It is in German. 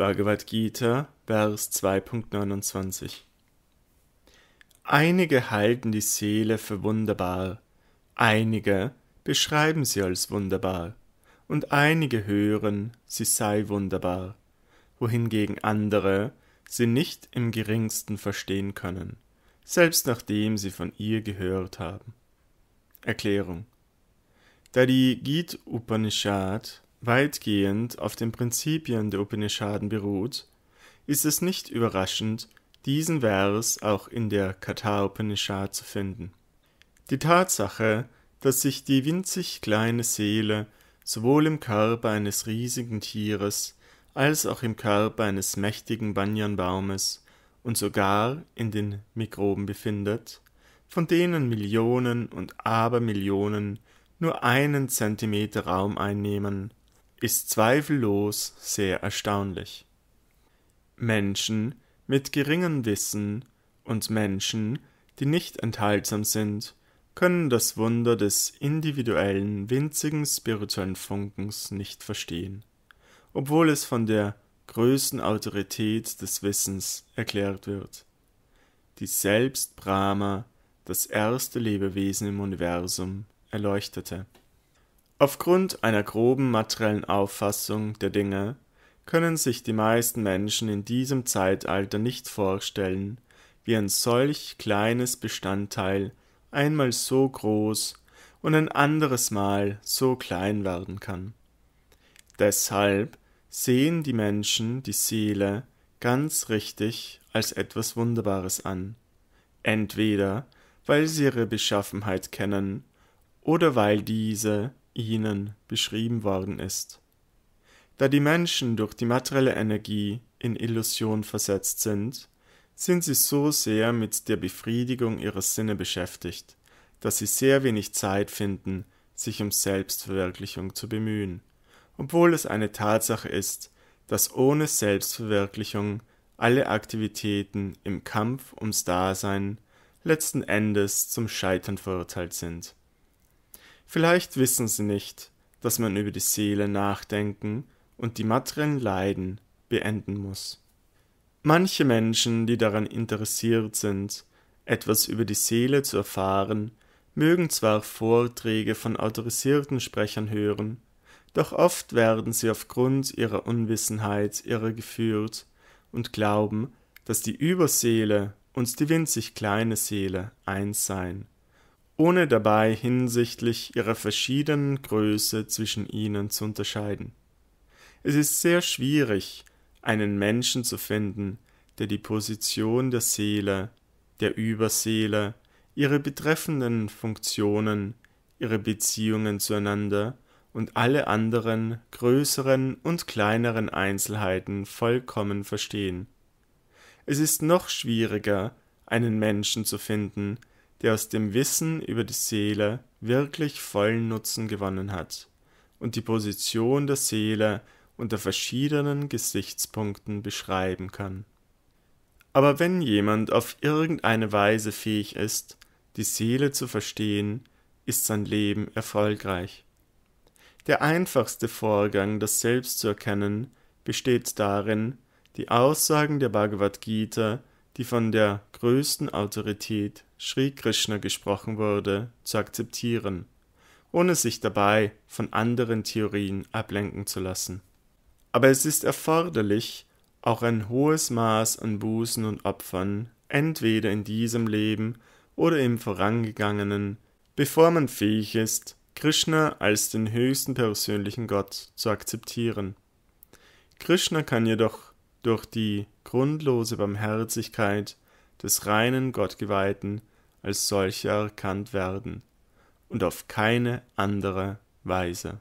Bhagavad Gita, Vers 2.29 Einige halten die Seele für wunderbar, einige beschreiben sie als wunderbar, und einige hören, sie sei wunderbar, wohingegen andere sie nicht im geringsten verstehen können, selbst nachdem sie von ihr gehört haben. Erklärung. Da die Gita Upanishad weitgehend auf den Prinzipien der Upanishaden beruht, ist es nicht überraschend, diesen Vers auch in der Katha Upanishad zu finden. Die Tatsache, dass sich die winzig kleine Seele sowohl im Körper eines riesigen Tieres als auch im Körper eines mächtigen Banyanbaumes und sogar in den Mikroben befindet, von denen Millionen und Abermillionen nur einen Zentimeter Raum einnehmen, ist zweifellos sehr erstaunlich. Menschen mit geringem Wissen und Menschen, die nicht enthaltsam sind, können das Wunder des individuellen, winzigen spirituellen Funkens nicht verstehen, obwohl es von der größten Autorität des Wissens erklärt wird, die selbst Brahma, das erste Lebewesen im Universum, erleuchtete. Aufgrund einer groben materiellen Auffassung der Dinge können sich die meisten Menschen in diesem Zeitalter nicht vorstellen, wie ein solch kleines Bestandteil einmal so groß und ein anderes Mal so klein werden kann. Deshalb sehen die Menschen die Seele ganz richtig als etwas Wunderbares an, entweder weil sie ihre Beschaffenheit kennen oder weil diese ihnen beschrieben worden ist. Da die Menschen durch die materielle Energie in Illusion versetzt sind, sind sie so sehr mit der Befriedigung ihrer Sinne beschäftigt, dass sie sehr wenig Zeit finden, sich um Selbstverwirklichung zu bemühen, obwohl es eine Tatsache ist, dass ohne Selbstverwirklichung alle Aktivitäten im Kampf ums Dasein letzten Endes zum Scheitern verurteilt sind. Vielleicht wissen sie nicht, dass man über die Seele nachdenken und die materiellen Leiden beenden muss. Manche Menschen, die daran interessiert sind, etwas über die Seele zu erfahren, mögen zwar Vorträge von autorisierten Sprechern hören, doch oft werden sie aufgrund ihrer Unwissenheit irregeführt und glauben, dass die Überseele und die winzig kleine Seele eins seien ohne dabei hinsichtlich ihrer verschiedenen Größe zwischen ihnen zu unterscheiden. Es ist sehr schwierig, einen Menschen zu finden, der die Position der Seele, der Überseele, ihre betreffenden Funktionen, ihre Beziehungen zueinander und alle anderen größeren und kleineren Einzelheiten vollkommen verstehen. Es ist noch schwieriger, einen Menschen zu finden, der aus dem Wissen über die Seele wirklich vollen Nutzen gewonnen hat und die Position der Seele unter verschiedenen Gesichtspunkten beschreiben kann. Aber wenn jemand auf irgendeine Weise fähig ist, die Seele zu verstehen, ist sein Leben erfolgreich. Der einfachste Vorgang, das Selbst zu erkennen, besteht darin, die Aussagen der Bhagavad Gita, die von der größten Autorität Sri Krishna gesprochen wurde, zu akzeptieren, ohne sich dabei von anderen Theorien ablenken zu lassen. Aber es ist erforderlich, auch ein hohes Maß an Bußen und Opfern, entweder in diesem Leben oder im vorangegangenen, bevor man fähig ist, Krishna als den höchsten persönlichen Gott zu akzeptieren. Krishna kann jedoch durch die grundlose Barmherzigkeit des reinen Gottgeweihten als solcher erkannt werden und auf keine andere Weise.